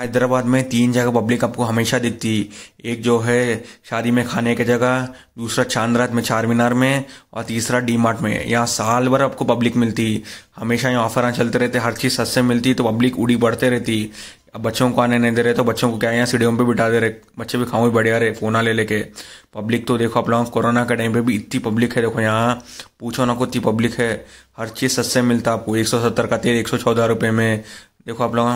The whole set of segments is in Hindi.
हैदराबाद में तीन जगह पब्लिक आपको हमेशा दिखती एक जो है शादी में खाने की जगह दूसरा चांद रात में चार मीनार में और तीसरा डी मार्ट में यहाँ साल भर आपको पब्लिक मिलती हमेशा यहाँ ऑफर चलते रहते हर चीज़ सस्ते मिलती तो पब्लिक उड़ी बढ़ते रहती अब बच्चों को आने नहीं दे रहे तो बच्चों को क्या यहाँ सीढ़ियों पर बिठा दे रहे बच्चे भी खाऊं बढ़िया रहे फोना ले लेके पब्लिक तो देखो आप लोग कोरोना के टाइम पे भी इतनी पब्लिक है देखो यहाँ पूछो ना को इतनी पब्लिक है हर चीज़ सस्ते मिलता आपको एक सौ सत्तर का तेल एक सौ चौदह रुपये में देखो आप लोग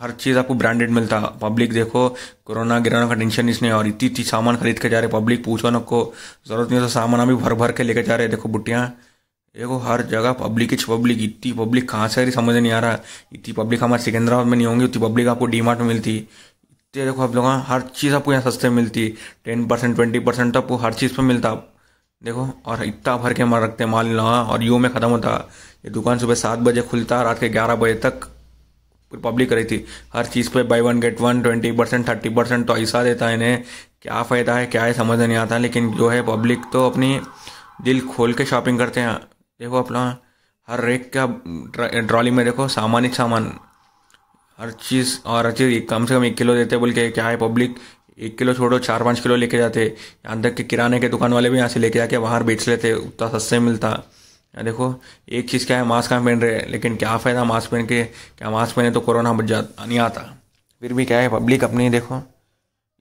हर चीज़ आपको ब्रांडेड मिलता पब्लिक देखो कोरोना गिराना का टेंशन इसने और इतनी इतनी सामान खरीद के जा रहे पब्लिक पूछो ना को जरूरत नहीं तो सामान अभी भर भर के लेके जा रहे देखो बुटियाँ देखो हर जगह पब्लिक इच पब्लिक इतनी पब्लिक कहाँ से समझ नहीं आ रहा इतनी पब्लिक हमारे सिकंदराबाद में नहीं होंगी उतनी पब्लिक आपको डी मार्ट में मिलती इतने देखो आप लोग हाँ, हर चीज़ आपको यहाँ सस्ते मिलती टेन परसेंट ट्वेंटी परसेंट आपको हर चीज़ पर मिलता आप देखो और इतना भर के मार रखते हैं माल ना और यू में ख़त्म होता ये दुकान सुबह सात बजे खुलता रात के ग्यारह बजे तक पब्लिक करी थी हर चीज़ पे buy one get one twenty percent thirty percent तो ऐसा देता है इन्हें क्या फ़ायदा है क्या है समझ नहीं आता लेकिन जो है पब्लिक तो अपनी दिल खोल के शॉपिंग करते हैं देखो अपना हर रेक का ट्रॉली में देखो सामान ही सामान हर चीज़ और हर चीज़ कम से कम एक किलो देते बोल के क्या है पब्लिक एक किलो छोड़ो चार पाँच किलो लेके जाते यहाँ तक कि किराने के दुकान वाले भी यहाँ से लेके जाके बाहर बेच लेते उतना सस्ते मिलता यहाँ देखो एक चीज़ क्या है मास्क कहाँ पहन रहे हैं लेकिन क्या फ़ायदा मास्क पहन के क्या मास्क पहने तो कोरोना बच जा नहीं आता फिर भी क्या है पब्लिक अपनी देखो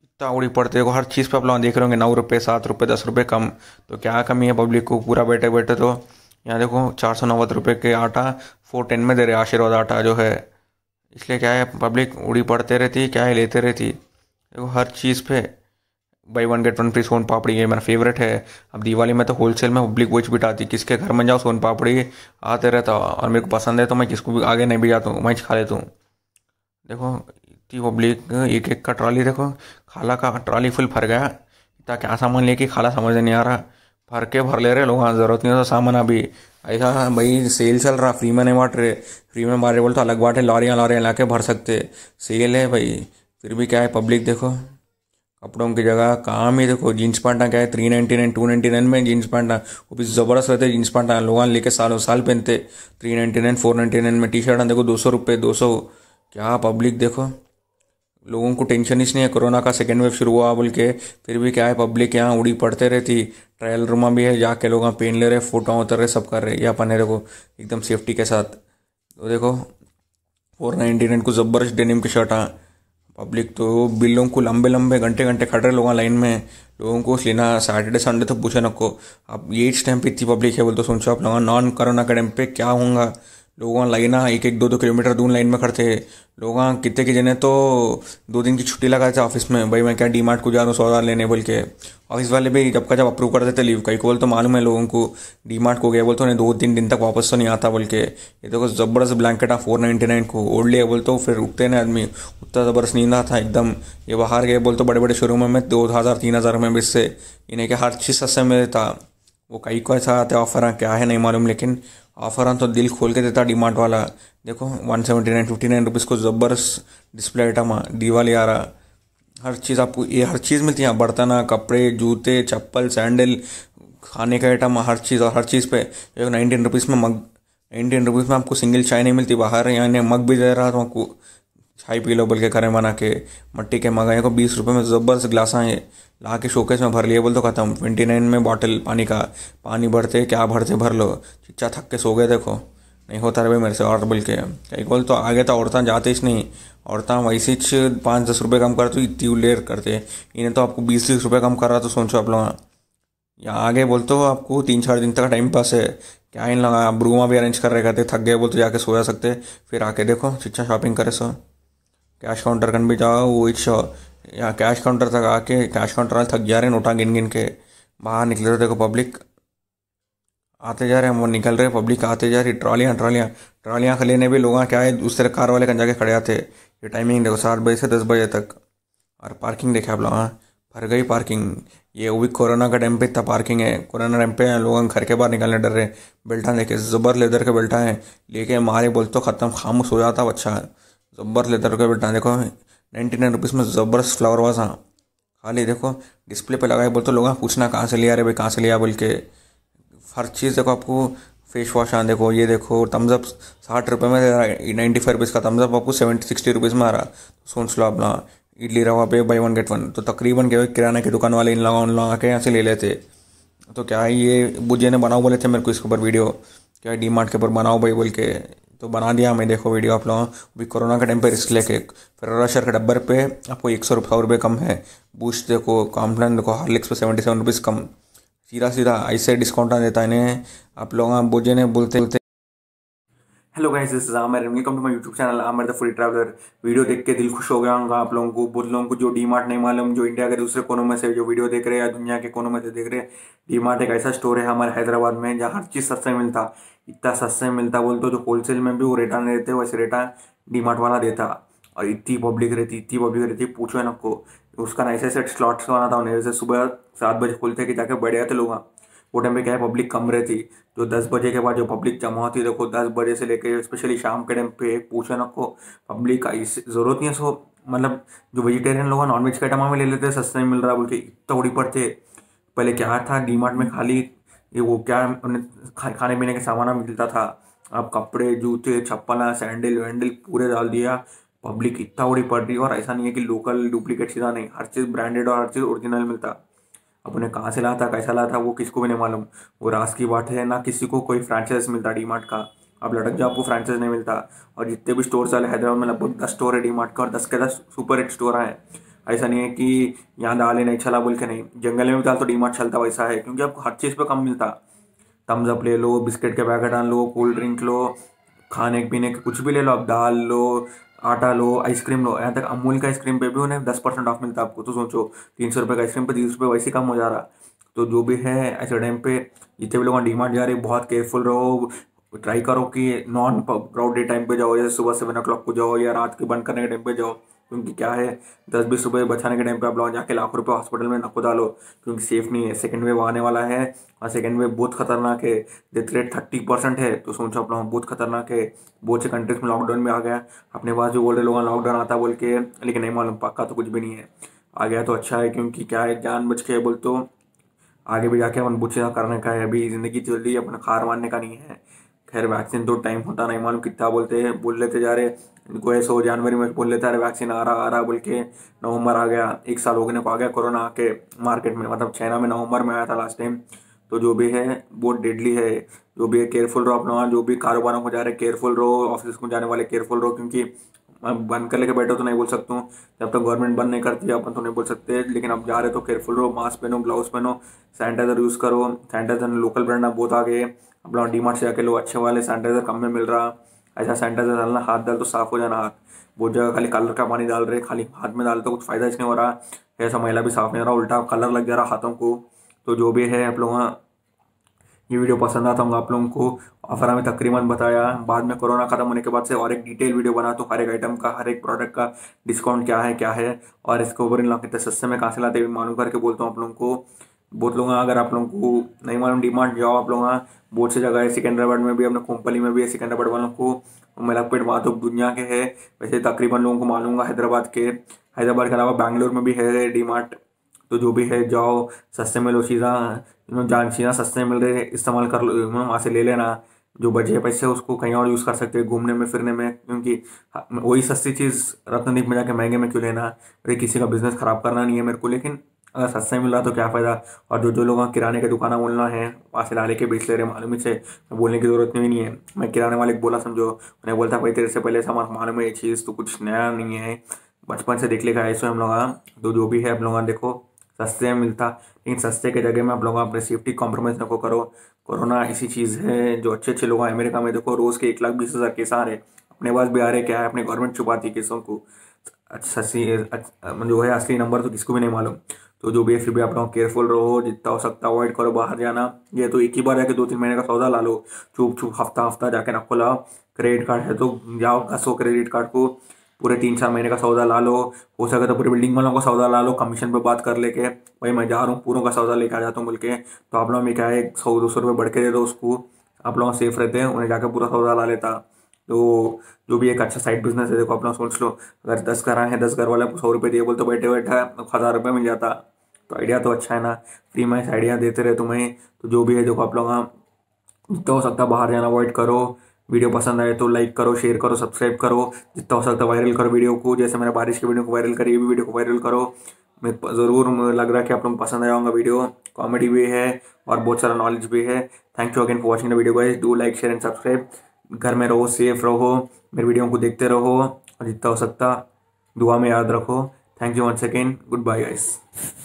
इतना उड़ी पड़ते देखो हर चीज़ पर आप लोग देख रहे होंगे नौ रुपये सात रुपये दस रुपये कम तो क्या कमी है पब्लिक को पूरा बैठे बैठे तो यहाँ देखो चार सौ नब्बे रुपये के आटा फोर टेन में दे रहे आशीर्वाद आटा जो है इसलिए क्या है पब्लिक उड़ी पड़ते रहती क्या है लेते रहती देखो हर चीज़ पर buy one get one free soan papdi ये मेरा फेवरेट है अब दिवाली में तो होलसेल में पब्लिक वोच बिठाती किसके घर में जाओ सोन पापड़ी आते रहता और मेरे को पसंद है तो मैं किसको भी आगे नहीं भी जाता हूँ मैं खा लेता हूँ देखो इतनी पब्लिक एक एक का ट्रॉली देखो खाला का ट्रॉली फुल भर गया इतना क्या सामान लेके खाला समझ नहीं आ रहा भर के भर ले रहे लोग हाँ ज़रूरत नहीं होता तो सामान अभी ऐसा हाँ, भाई सेल चल रहा फ्री में नहीं बांट रहे फ्री में बांट रहे बोल तो अलग बात लॉरियाँ लॉरियाँ ला के भर सकते सेल है भाई फिर भी क्या है पब्लिक देखो कपड़ों की जगह काम ही देखो जीन्स पैंट क्या है three ninety nine two ninety nine में जीन्स पैंट वो भी ज़बरदस्त रहते जीन्स पैंट ना लोग लेके सालों साल पहनते three ninety nine four ninety nine में टी शर्ट देखो दो सौ रुपये दो सौ क्या पब्लिक देखो लोगों को टेंशन ही नहीं है कोरोना का सेकेंड वेव शुरू हुआ बोल के फिर भी क्या है पब्लिक यहाँ उड़ी पड़ते रहती ट्रायल रूमा भी है जाके लोग पेन ले रहे फोटो उतर रहे सब कर रहे या पहने देखो एकदम सेफ्टी के साथ तो देखो फोर नाइन्टी नाइन को ज़बरदस्त डेनिम की शर्ट आ पब्लिक तो बिलों को लंबे लंबे घंटे घंटे खड़े लोग लाइन में लोगों को लेना सैटरडे संडे तो पूछे नको अब ये इस टाइम पे इतनी पब्लिक है बोल तो सोचो आप लोग नॉन करोना के टाइम पे क्या होगा लोग लाइना एक एक दो दो किलोमीटर दून लाइन में खड़ते लोग कितने के जने तो दो दिन की छुट्टी लगाए थे ऑफिस में भाई मैं क्या डी मार्ट को जा रहा हूँ सौदा लेने बोल के ऑफिस वाले भी जब का जब अप्रूव करते थे लीव कई को बोल तो मालूम है लोगों को डी मार्ट को गया बोलते तो उन्हें दो तीन दिन तक वापस तो नहीं आता बोल के ये देखो ज़बरदस्त ब्लैंकेट आ फोर नाइन्टी नाइन को ओढ़ लिया बोलते तो फिर उठते ना आदमी उतना ज़बरदस्त नींद आता एकदम ये बाहर गए बोलते तो बड़े बड़े शोरूम में दो हज़ार तीन हज़ार में इससे इन्हें क्या हर चीज़ सस्ते में था वो कई को ऐसा आता है ऑफर क्या है नहीं मालूम लेकिन ऑफर तो दिल खोल के देता डिमांड वाला देखो one seventy nine fifty nine rupees को ज़बरदस्त डिस्प्ले आइटम दिवाली आ रहा हर चीज़ आपको ये हर चीज़ मिलती है बर्तना कपड़े जूते चप्पल सैंडल खाने का आइटम हर चीज़ और हर चीज़ पे देखो नाइनटीन रुपीज़ में मग नाइनटीन रुपीज़ में आपको सिंगल चाय नहीं मिलती बाहर यानी मग भी दे रहा था आपको छाई पी लो बोल के करें बना के मट्टी के मंगाए को बीस रुपये में तो ज़बरदस्त ग्लासा ला के शोकेस में भर लिए बोल तो खत्म ट्वेंटी नाइन में बॉटल पानी का पानी भरते क्या भरते भर लो चिच्चा थक के सो गए देखो नहीं होता रे भाई मेरे से और बोल के कहीं बोल तो आगे तो औरतें जाते ही नहीं औरत वैसे ही पाँच दस रुपये कम करते तो इतनी लेर करते इन्हें तो आपको बीस तीस रुपये कम कर रहा तो सोचो आप लोग या आगे बोलते हो आपको तीन चार दिन तक टाइम पास है क्या इन लगा आप रूमा भी अरेंज कर रहे करते थक गए बोलते तो जाके सो जा सकते फिर आके देखो शिक्षा शॉपिंग करे सो कैश काउंटर कन भी जाओ वो इट्स यहाँ कैश काउंटर तक आके कैश काउंटर वाले थक जा रहे हैं नोटा गिन गिन के बाहर निकले रहे देखो पब्लिक आते जा रहे हैं वो निकल रहे पब्लिक आते जा रही ट्रॉलियाँ ट्रॉलियाँ ट्रॉलियाँ ने भी लोग हाँ, क्या है दूसरे कार वाले कन जाके खड़े आते ये टाइमिंग देखो सात बजे से दस बजे तक और पार्किंग देखे आप लोग भर हाँ, गई पार्किंग ये वो भी कोरोना का टाइम पे इतना पार्किंग है कोरोना टाइम पे लोग घर के बाहर निकलने डर रहे बेल्टा देखे ज़बर लेदर के बेल्टा है लेके मारे बोल तो ख़त्म खामोश हो जाता अच्छा ज़बरदस्त लेदर का बेटा देखो नाइन्टी नाइन रुपीज़ में ज़बरदस्त फ्लावर वास हाँ खाली देखो डिस्प्ले पे लगाए बोल तो लोग हाँ, पूछना कहाँ से लिया रे भाई कहाँ से लिया बोल के हर चीज़ देखो आपको फेस वॉश हाँ देखो ये देखो थम्सअप साठ रुपये में दे रहा है नाइन्टी फाइव रुपीज़ का थम्सअप आपको सेवेंटी सिक्सटी रुपीज़ में आ रहा तो सोच लो अपना इडली रवा पे बाई वन गेट वन तो तकरीबन क्या किराना की दुकान वाले इन लगा उन लगा के यहाँ से ले लेते तो क्या है ये बुझे ने बनाओ बोले थे मेरे को इसके ऊपर वीडियो क्या डी मार्ट के ऊपर बनाओ भाई बोल के तो बना दिया हमें देखो वीडियो आप लोगों अभी कोरोना के टाइम पर रिस्क लेके फेरोरा शर के डब्बर पे आपको एक सौ सौ रुपये कम है बूस्ट देखो कॉम्प्लान देखो हार्लिक्स पे सेवेंटी सेवन रुपीज़ कम सीधा सीधा ऐसे डिस्काउंट देता है आप लोग बोझे ने बोलते बोलते hello guys this is Aamir welcome to my YouTube channel Aamir the foodie traveller video देख के दिल खुश हो गया होगा आप लोगों को बोल लोगों को जो डी मार्ट नहीं मालूम जो इंडिया के दूसरे कोनों में से जो वीडियो देख रहे हैं या दुनिया के कोनों में से देख रहे हैं डी मार्ट एक ऐसा स्टोर है हमारे हैदराबाद में जहाँ हर चीज़ सस्ते मिलता इतना सस्ते मिलता बोलते जो होलसेल तो में भी वो रेटा नहीं देते वैसे रेटा डी मार्ट वाला देता और इतनी पब्लिक रहती इतनी पब्लिक रहती पूछो है ना उसका ना ऐसे ऐसे स्लॉट्स बनाता उन्हें जैसे सुबह सात बजे खुलते कि जाकर बैठ जाते लोग वो टाइम पे क्या है पब्लिक कम रहती जो तो दस बजे के बाद जो पब्लिक जमा होती है देखो दस बजे से लेकर स्पेशली शाम के टाइम पे पूछे को पब्लिक का इस ज़रूरत नहीं है सो मतलब जो वेजिटेरियन लोग हैं नॉनवेज का आइटम में ले लेते हैं सस्ते में मिल रहा है बोल के इतना उड़ी पड़ते पहले क्या था डी मार्ट में खाली ये वो क्या खाने पीने के सामान मिलता था अब कपड़े जूते छप्पल सैंडल वैंडल पूरे डाल दिया पब्लिक इतना उड़ी पड़ रही और ऐसा नहीं है कि लोकल डुप्लीकेट सीधा नहीं हर चीज़ ब्रांडेड और हर चीज़ ओरिजिनल मिलता अपने कहाँ से लाया था कैसा लाया था वो किसको भी नहीं मालूम वो रास की बात है ना किसी को कोई फ्रेंचाइज मिलता डी मार्ट का अब लटक जाओ आपको फ्रेंचाइज नहीं मिलता और जितने भी स्टोर्स वाले हैदराबाद में लगभग दस स्टोर है डी मार्ट का और दस के दस सुपर हिट स्टोर हैं ऐसा नहीं है कि यहाँ दाल नहीं चला बोल के नहीं जंगल में भी तो डी मार्ट चलता वैसा है क्योंकि आपको हर चीज़ पर कम मिलता थम्स अप ले लो बिस्किट के पैकेट आन लो कोल्ड ड्रिंक लो खाने पीने के कुछ भी ले लो आप दाल लो आटा लो आइसक्रीम लो यहाँ तक अमूल का आइसक्रीम पे भी उन्हें दस परसेंट ऑफ मिलता है आपको तो सोचो तीन सौ रुपये का आइसक्रीम पे तीस रुपये वैसे कम हो जा रहा तो जो भी है ऐसे टाइम पे जितने भी लोगों डी डिमांड जा है बहुत केयरफुल रहो ट्राई करो कि नॉन क्राउडेड टाइम पे जाओ या सुबह सेवन ओ क्लॉक को जाओ या रात के बंद करने के टाइम पे जाओ क्योंकि क्या है दस बीस रुपये बचाने के टाइम पर आप लॉ जाके लाखों रुपये हॉस्पिटल में नको डालो क्योंकि सेफ नहीं है सेकेंड वेव आने वाला है और सेकेंड वेव बहुत खतरनाक है डेथ रेट थर्टी परसेंट है तो सोचो अपना बहुत खतरनाक है बहुत से कंट्रीज में लॉकडाउन में आ गया अपने पास जो बोल रहे लोग लॉकडाउन आता बोल के लेकिन नहीं मालूम पक्का तो कुछ भी नहीं है आ गया तो अच्छा है क्योंकि क्या है जान बच के बोल तो आगे भी जाके अपन बुझे करने का है अभी ज़िंदगी जल्दी अपना खार मारने का नहीं है खैर वैक्सीन तो टाइम होता नहीं मालूम कितना बोलते हैं बोल लेते जा रहे इनको ऐसे हो जनवरी में बोल लेता अरे वैक्सीन आ रहा आ रहा बोल के नवंबर आ गया एक साल होने को आ गया कोरोना आके मार्केट में मतलब चाइना में नवंबर में आया था लास्ट टाइम तो जो भी है बहुत डेडली है जो भी है केयरफुल रहो अपना जो भी कारोबारों को जा रहे केयरफुल रहो ऑफिस को जाने वाले केयरफुल रहो क्योंकि मैं बंद कर लेके बैठो तो नहीं बोल सकता हूँ जब तक तो गवर्नमेंट बंद नहीं करती अपन तो नहीं बोल सकते लेकिन अब जा रहे तो केयरफुल रहो मास्क पहनो ग्लव्स पहनो सैनिटाइजर यूज़ करो सैनिटाइजर लोकल ब्रांड अब बहुत आ गए अपना डी मार्ट से जाके लो अच्छे वाले सैनिटाइज़र कम में मिल रहा ऐसा सैनिटाइज़र डालना हाथ डाल तो साफ़ हो जाना हाथ बहुत जगह खाली कलर का पानी डाल रहे खाली हाथ में डाल तो कुछ फ़ायदा इसमें हो रहा है ऐसा महिला भी साफ़ नहीं हो रहा उल्टा कलर लग जा रहा हाथों को तो जो भी है आप लोगों ये वीडियो पसंद आता होगा आप लोगों को ऑफर हमें तकरीबन बताया बाद में कोरोना ख़त्म होने के बाद से और एक डिटेल वीडियो बना तो हर एक आइटम का हर एक प्रोडक्ट का डिस्काउंट क्या है क्या है और इसके ऊपर इन लोग कितने सस्ते में कहाँ से लाते हैं मालूम करके बोलता हूँ आप लोगों को बहुत लोग अगर आप लोगों को नहीं मालूम डिमांड जाओ आप लोग बहुत सी जगह है सिकंदराबाद में भी अपने कोम्पली में भी है सिकंदराबाद वालों को पेट वहाँ तो दुनिया के है वैसे तकरीबन लोगों को मालूंगा हैदराबाद के हैदराबाद के अलावा बैंगलोर में भी है डी मार्ट तो जो भी है जाओ सस्ते में लो चीज़ा जान चीज़ा सस्ते मिल रहे इस्तेमाल कर लो वहाँ से ले लेना जो बचे पैसे उसको कहीं और यूज़ कर सकते हैं घूमने में फिरने में क्योंकि हाँ, वही सस्ती चीज़ रत्नदीप में जाके महंगे में क्यों लेना अरे किसी का बिजनेस ख़राब करना नहीं है मेरे को लेकिन अगर सस्ते मिल रहा तो क्या फ़ायदा और जो जो लोग वहाँ किराने की दुकाना बोलना है वहाँ से ला के बेच ले रहे मालूम से तो बोलने की ज़रूरत नहीं है मैं किराने वाले को बोला समझो उन्हें बोलता भाई तेरे से पहले सामान हमारा मालूम है ये चीज़ तो कुछ नया नहीं है बचपन से देख लेगा ऐसे हम लोग तो जो भी है हम लोग देखो सस्ते में मिलता लेकिन सस्ते के जगह में आप लोग अपने सेफ्टी कॉम्प्रोमाइज़ रखो करो कोरोना ऐसी चीज़ है जो अच्छे अच्छे लोग हैं अमेरिका में देखो रोज़ के एक लाख बीस हज़ार केस आ रहे अपने पास भी आ रहे क्या है अपने गवर्नमेंट छुपाती केसों को अच्छा, सस्ती जो है असली नंबर तो किसको भी नहीं मालूम तो जो भी फिर भी आप लोग केयरफुल रहो जितना हो सकता अवॉइड करो बाहर जाना ये तो एक ही बार जाके दो तीन महीने का सौदा ला लो चुप चुप हफ्ता हफ्ता जाके ना खोला क्रेडिट कार्ड है तो जाओ घसो क्रेडिट कार्ड को पूरे तीन चार महीने का सौदा ला लो हो सके तो पूरे बिल्डिंग वालों का सौदा ला लो कमीशन पर बात कर लेके भाई मैं जा रहा हूँ पूरों का सौदा लेके आ जाता हूँ बोल के तो आप लोगों में क्या है सौ दो सौ रुपये बढ़ के दे दो उसको आप लोग सेफ रहते हैं उन्हें जाकर पूरा सौदा ला लेता तो जो भी एक अच्छा साइड बिजनेस है देखो अपना सोच लो अगर दस घर आए हैं दस घर वाले सौ रुपये दिए बोलते बैठे बैठे बैठा हज़ार रुपये मिल जाता तो आइडिया तो अच्छा है ना फ्री में आइडिया देते रहे तुम्हें तो जो भी है देखो आप लोग जितना हो सकता बाहर जाना अवॉइड करो वीडियो पसंद आए तो लाइक करो शेयर करो सब्सक्राइब करो जितना हो सकता वायरल करो वीडियो को जैसे मेरे बारिश की वीडियो को वायरल करिए भी वीडियो को वायरल करो मैं ज़रूर लग रहा है कि आप लोग पसंद आया होगा वीडियो कॉमेडी भी है और बहुत सारा नॉलेज भी है thank you again for watching the video guys do like share and subscribe घर में रहो सेफ रहो मेरे वीडियो को देखते रहो और जितना हो सकता दुआ में याद रखो thank you once again goodbye guys